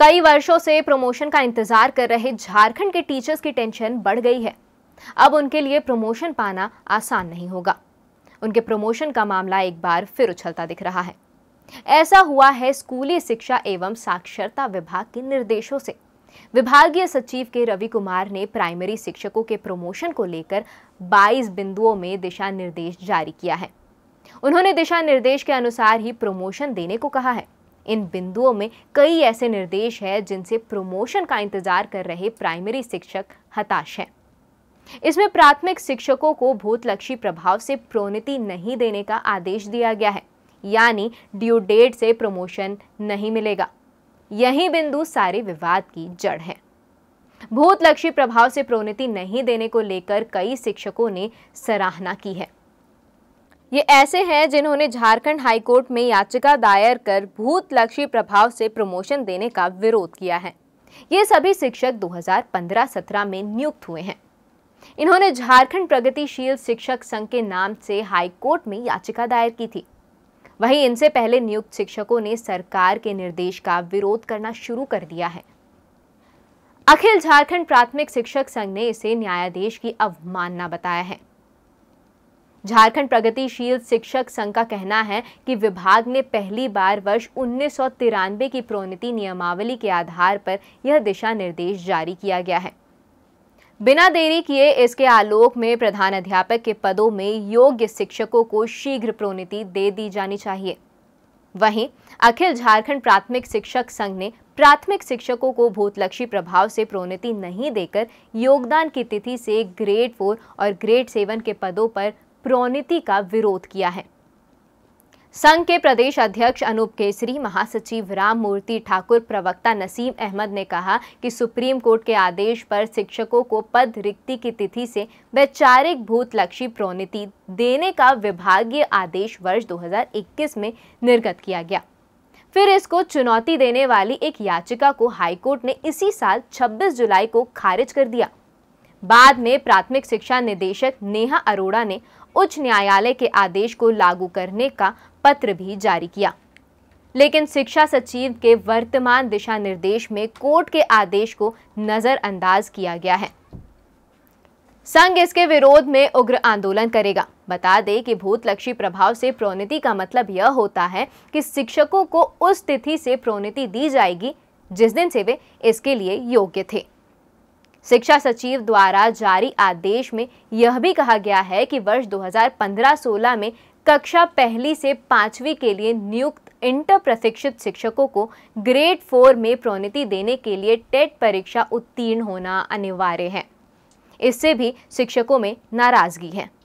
कई वर्षों से प्रमोशन का इंतजार कर रहे झारखंड के टीचर्स की टेंशन बढ़ गई है अब उनके लिए प्रमोशन पाना आसान नहीं होगा उनके प्रमोशन का मामला एक बार फिर उछलता दिख रहा है ऐसा हुआ है स्कूली शिक्षा एवं साक्षरता विभाग के निर्देशों से विभागीय सचिव के रवि कुमार ने प्राइमरी शिक्षकों के प्रमोशन को लेकर 22 बिंदुओं में दिशा निर्देश जारी किया है उन्होंने दिशा निर्देश के अनुसार ही प्रमोशन देने को कहा है इन बिंदुओं में कई ऐसे निर्देश हैं जिनसे प्रमोशन का इंतजार कर रहे प्राइमरी शिक्षक हताश हैं इसमें प्राथमिक शिक्षकों को भूतलक्षी प्रभाव से प्रोन्नति नहीं देने का आदेश दिया गया है यानी ड्यू डेट से प्रमोशन नहीं मिलेगा यही बिंदु सारे विवाद की जड़ है भूतलक्षी प्रभाव से प्रोन्नति नहीं देने को लेकर कई शिक्षकों ने सराहना की है ये ऐसे हैं जिन्होंने झारखंड हाईकोर्ट में याचिका दायर कर भूत लक्ष्य प्रभाव से प्रमोशन देने का विरोध किया है ये सभी शिक्षक 2015-17 में नियुक्त हुए हैं इन्होंने झारखंड प्रगतिशील शिक्षक संघ के नाम से हाईकोर्ट में याचिका दायर की थी वहीं इनसे पहले नियुक्त शिक्षकों ने सरकार के निर्देश का विरोध करना शुरू कर दिया है अखिल झारखंड प्राथमिक शिक्षक संघ ने इसे न्यायाधीश की अवमानना बताया है झारखंड प्रगतिशील शिक्षक संघ का कहना है कि विभाग ने पहली बार वर्ष उन्नीस की प्रोन्नति नियमावली के आधार पर यह दिशा निर्देश जारी किया गया है बिना देरी किए इसके आलोक में प्रधान अध्यापक के पदों में योग्य शिक्षकों को शीघ्र प्रोन्नति दे दी जानी चाहिए वहीं अखिल झारखंड प्राथमिक शिक्षक संघ ने प्राथमिक शिक्षकों को भूतलक्षी प्रभाव से प्रोन्नति नहीं देकर योगदान की तिथि से ग्रेड फोर और ग्रेड सेवन के पदों पर प्रोन्नति का विरोध किया है संघ के प्रदेश अध्यक्ष अनूप केसरी महासचिव राम मूर्ति ठाकुर प्रवक्ता नसीम अहमद ने कहा कि सुप्रीम कोर्ट के आदेश पर शिक्षकों को पद रिक्ति की तिथि से वैचारिक भूतलक्षी प्रोन्नति देने का विभागीय आदेश वर्ष 2021 में निर्गत किया गया फिर इसको चुनौती देने वाली एक याचिका को हाईकोर्ट ने इसी साल 26 जुलाई को खारिज कर दिया बाद में प्राथमिक शिक्षा निदेशक नेहा अरोड़ा ने उच्च न्यायालय के आदेश को लागू करने का पत्र भी जारी किया लेकिन शिक्षा सचिव के वर्तमान दिशा निर्देश में कोर्ट के आदेश को नजरअंदाज किया गया है संघ इसके विरोध में उग्र आंदोलन करेगा बता दें कि भूतलक्षी प्रभाव से प्रोन्नति का मतलब यह होता है कि शिक्षकों को उस तिथि से प्रोन्नति दी जाएगी जिस दिन से वे इसके लिए योग्य थे शिक्षा सचिव द्वारा जारी आदेश में यह भी कहा गया है कि वर्ष 2015-16 में कक्षा पहली से पांचवी के लिए नियुक्त इंटर प्रशिक्षित शिक्षकों को ग्रेड फोर में प्रोन्नति देने के लिए टेट परीक्षा उत्तीर्ण होना अनिवार्य है इससे भी शिक्षकों में नाराजगी है